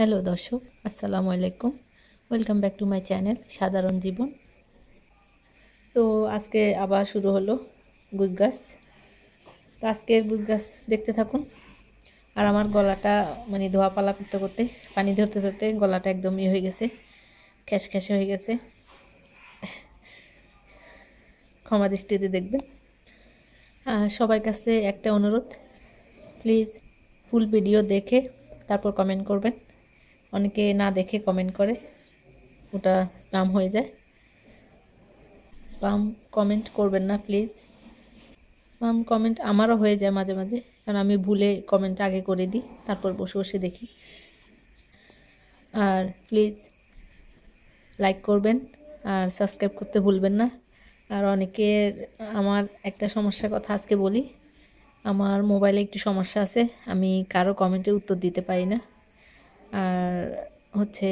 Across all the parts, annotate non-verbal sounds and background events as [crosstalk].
hello দর্শক আসসালামু আলাইকুম welcome back to my channel সাধারণ জীবন তো আজকে আবার শুরু হলো গুজ গাছ তো আজকের গুজ গাছ দেখতে থাকুন আর আমার গলাটা মানে ধোয়া পালা করতে করতে পানি ধরতে ধরতে গলাটা একদম ইয়ে হয়ে গেছে খ্যাস খ্যাসে হয়ে গেছে ক্ষমা দৃষ্টিতে দেখবেন সবার কাছে একটা অনুরোধ প্লিজ ফুল ভিডিও দেখে তারপর কমেন্ট করবেন অনেকে না দেখে কমেন্ট করে ওটা স্পাম হয়ে যায় স্পাম কমেন্ট করবেন না প্লিজ স্প্যাম কমেন্ট আমারও হয়ে যায় মাঝে মাঝে কারণ আমি ভুলে কমেন্ট আগে করে দিই তারপর বসে বসে দেখি আর প্লিজ লাইক করবেন আর সাবস্ক্রাইব করতে ভুলবেন না আর অনেকের আমার একটা সমস্যার কথা আজকে বলি আমার মোবাইলে একটু সমস্যা আছে আমি কারো কমেন্টের উত্তর দিতে পারি না আর হচ্ছে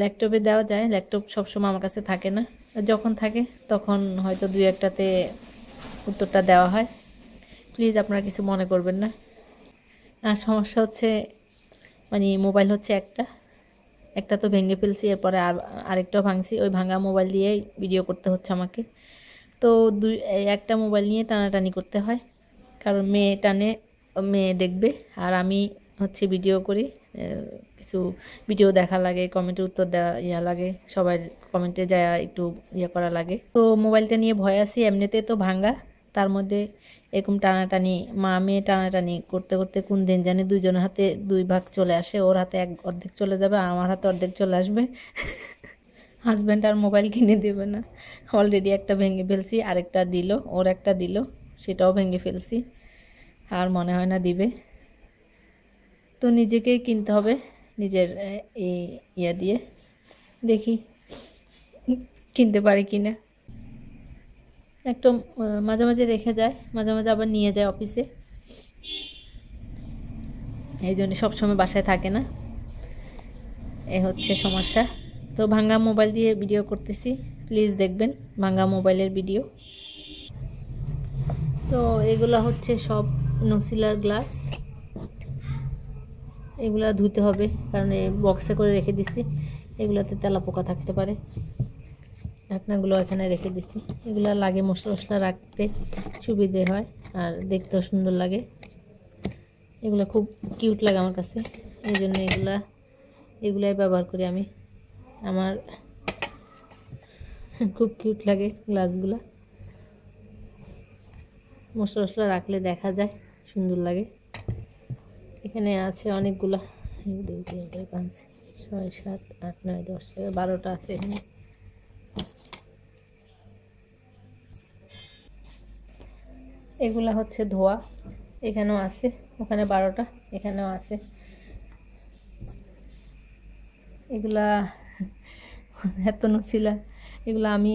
ল্যাপটপে দেওয়া যায় ল্যাপটপ সবসময় আমার কাছে থাকে না যখন থাকে তখন হয়তো দুই একটাতে উত্তরটা দেওয়া হয় প্লিজ আপনারা কিছু মনে করবেন না আর সমস্যা হচ্ছে মানে মোবাইল হচ্ছে একটা একটা তো ভেঙে ফেলছি এরপরে আর আরেকটাও ভাঙছি ওই ভাঙা মোবাইল দিয়েই ভিডিও করতে হচ্ছে আমাকে তো দুই একটা মোবাইল নিয়ে টানাটানি করতে হয় কারণ মেয়ে টানে মেয়ে দেখবে আর আমি হচ্ছে ভিডিও করি কিছু ভিডিও দেখা লাগে কমেন্টের উত্তর দেওয়া ইয়া লাগে সবাই কমেন্টে যায় একটু ইয়া করা লাগে তো মোবাইলটা নিয়ে ভয় আছি এমনিতে তো ভাঙ্গা তার মধ্যে এরকম টানাটানি মা মেয়ে টানাটানি করতে করতে কোন দিন জানি দুইজনের হাতে দুই ভাগ চলে আসে ওর হাতে এক অর্ধেক চলে যাবে আর আমার হাতে অর্ধেক চলে আসবে হাজব্যান্ড আর মোবাইল কিনে দেবে না অলরেডি একটা ভেঙে ফেলছি আরেকটা দিল ওর একটা দিল সেটাও ভেঙে ফেলছি আর মনে হয় না দিবে তো নিজেকেই কিনতে হবে নিজের এই ইয়া দিয়ে দেখি কিনতে পারি কি না একটু মাঝে মাঝে রেখে যায় মাঝে মাঝে আবার নিয়ে যায় অফিসে এই জন্য সবসময় বাসায় থাকে না এ হচ্ছে সমস্যা তো ভাঙ্গা মোবাইল দিয়ে ভিডিও করতেছি প্লিজ দেখবেন ভাঙ্গা মোবাইলের ভিডিও তো এগুলো হচ্ছে সব নসিলার গ্লাস এগুলো ধুতে হবে কারণ বক্সে করে রেখে দিছি এগুলাতে তেলা পোকা থাকতে পারে ঢাকনাগুলো এখানে রেখে দিছি এগুলা লাগে মশলা মশলা রাখতে সুবিধে হয় আর দেখতেও সুন্দর লাগে এগুলো খুব কিউট লাগে আমার কাছে এই জন্য এগুলা এগুলাই ব্যবহার করি আমি আমার [laughs] খুব কিউট লাগে গ্লাসগুলা মশলা মশলা রাখলে দেখা যায় সুন্দর লাগে এখানে আছে অনেকগুলা এক দুই তিন চার পাঁচ ছয় সাত আট নয় দশ বারোটা আছে এখানে এগুলা হচ্ছে ধোয়া এখানেও আছে ওখানে বারোটা এখানেও আছে এগুলা এত নসিলা এগুলো আমি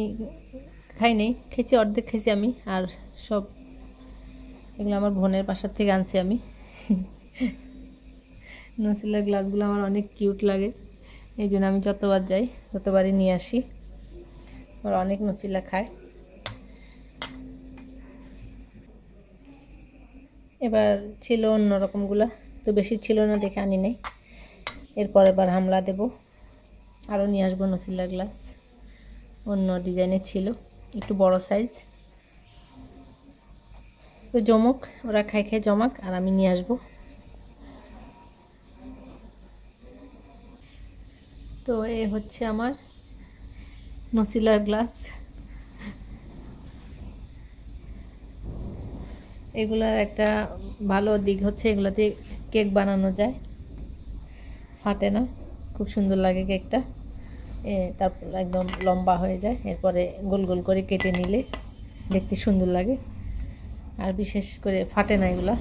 খাই নেই খেয়েছি অর্ধেক খেয়েছি আমি আর সব এগুলো আমার বোনের বাসার থেকে আনছি আমি নসিলার গ্লাসগুলো আমার অনেক কিউট লাগে এই জন্য আমি যতবার যাই ততবারই নিয়ে আসি ওরা অনেক নসিলা খায় এবার ছিল অন্যরকমগুলো তো বেশি ছিল না দেখে আনি নেই এরপর এবার হামলা দেব আরও নিয়ে আসবো নসিলা গ্লাস অন্য ডিজাইনের ছিল একটু বড় সাইজ তো জমক ওরা খাই খাই জমাক আর আমি নিয়ে আসবো তো এ হচ্ছে আমার নসিলার গ্লাস এগুলার একটা ভালো দিক হচ্ছে এগুলাতে কেক বানানো যায় ফাটে না খুব সুন্দর লাগে কেকটা তারপর একদম লম্বা হয়ে যায় এরপরে গোল গোল করে কেটে নিলে দেখতে সুন্দর লাগে আর বিশেষ করে ফাটে না এগুলা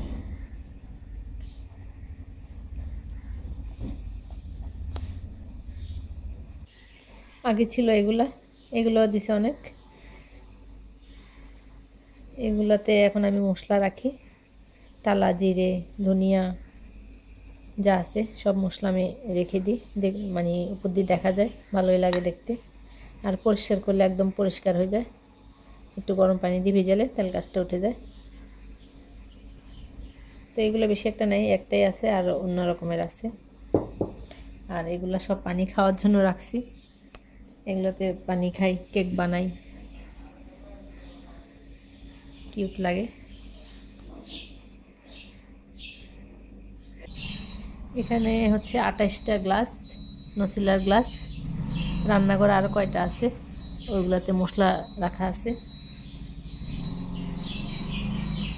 আগে ছিল এগুলা এগুলো দিছে অনেক এগুলাতে এখন আমি মশলা রাখি টালা জিরে ধনিয়া যা আছে সব মশলা আমি রেখে দিই মানে উপর দিয়ে দেখা যায় ভালোই লাগে দেখতে আর পরিষ্কার করলে একদম পরিষ্কার হয়ে যায় একটু গরম পানি দিয়ে ভেজালে তেল গাছটা উঠে যায় তো এগুলো বেশি একটা নেই একটাই আছে আর অন্য রকমের আছে আর এগুলো সব পানি খাওয়ার জন্য রাখছি এগুলোতে পানি খাই কেক বানাই কিউট লাগে এখানে হচ্ছে আটাইশটা গ্লাস নসিলার গ্লাস রান্নাঘর আরও কয়টা আছে ওইগুলোতে মশলা রাখা আছে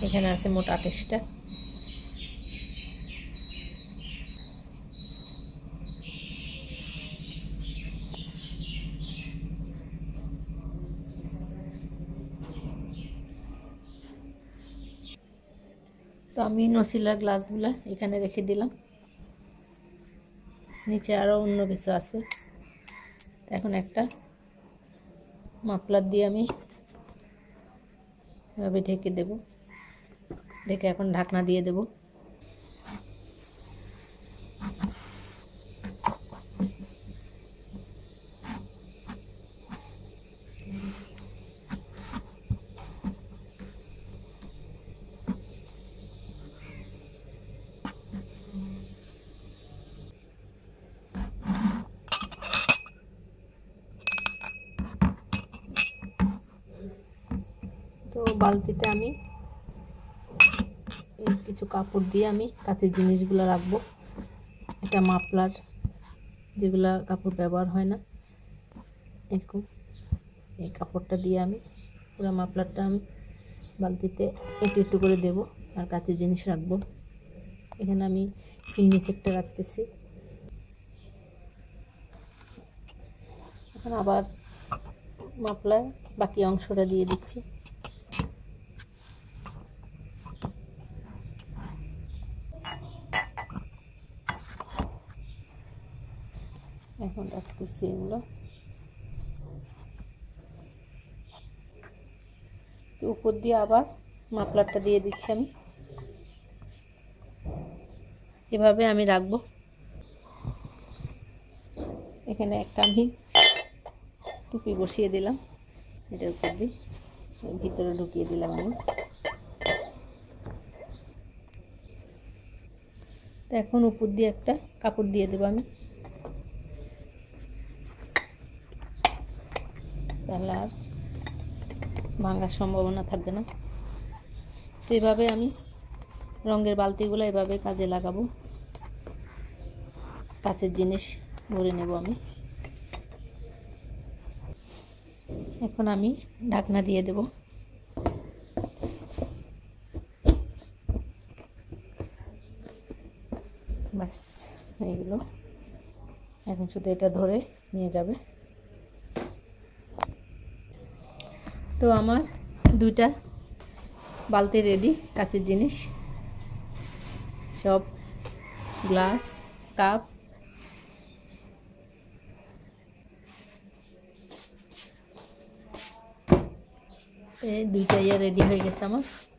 এখানে আছে মোট আটাইশটা তো আমি নসিলার গ্লাসগুলো এখানে রেখে দিলাম নিচে আরও অন্য কিছু আছে এখন একটা মাফলার দিয়ে আমি এভাবে ঢেকে দেব ঢেকে এখন ঢাকনা দিয়ে দেবো তো বালতিতে আমি কিছু কাপড় দিয়ে আমি কাঁচের জিনিসগুলো রাখবো এটা মাফলার যেগুলো কাপড় ব্যবহার হয় না এরকম এই কাপড়টা দিয়ে আমি পুরো মাফলারটা আমি বালতিতে একটু একটু করে দেব আর কাঁচের জিনিস রাখবো এখানে আমি ফিন্নি সেটটা রাখতেছি এখন আবার মাপলার বাকি অংশটা দিয়ে দিচ্ছি এখন রাখতেছি এগুলো উপর দিয়ে আবার মাফলারটা দিয়ে দিচ্ছি আমি এভাবে আমি রাখবো এখানে একটা আমি টুপি বসিয়ে দিলাম এটার উপর দিয়ে ভিতরে ঢুকিয়ে দিলাম আমি এখন উপর দিয়ে একটা কাপড় দিয়ে দেবো আমি তাহলে আর ভাঙার সম্ভাবনা থাকবে না তো এভাবে আমি রঙের বালতিগুলো এভাবে কাজে লাগাবো কাছের জিনিস ভরে নেব আমি এখন আমি ঢাকনা দিয়ে দেব ব্যাস হয়ে গেল এখন শুধু এটা ধরে নিয়ে যাবে তো আমার দুটা বালতি রেডি কাচের জিনিস সব গ্লাস কাপ এই দুইটা ইয়ে রেডি হয়ে গেছে আমার